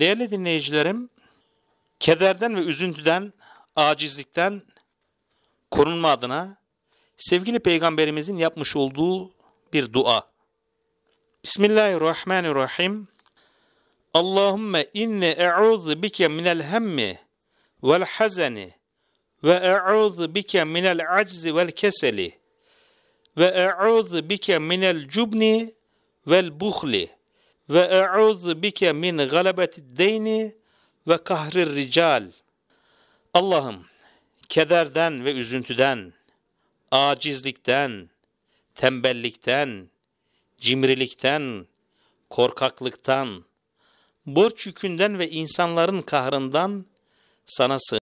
Değerli dinleyicilerim, kederden ve üzüntüden, acizlikten korunma adına sevgili peygamberimizin yapmış olduğu bir dua. Bismillahirrahmanirrahim. Allahümme inne e'udhu bike minel hemmi vel hazeni ve e'udhu bike minel aczi vel keseli ve e'udhu bike minel cubni vel buhli ve e'uz bike min galebeti deyni ve kahri rical. Allah'ım kederden ve üzüntüden, acizlikten, tembellikten, cimrilikten, korkaklıktan, borç yükünden ve insanların kahrından sana sığ.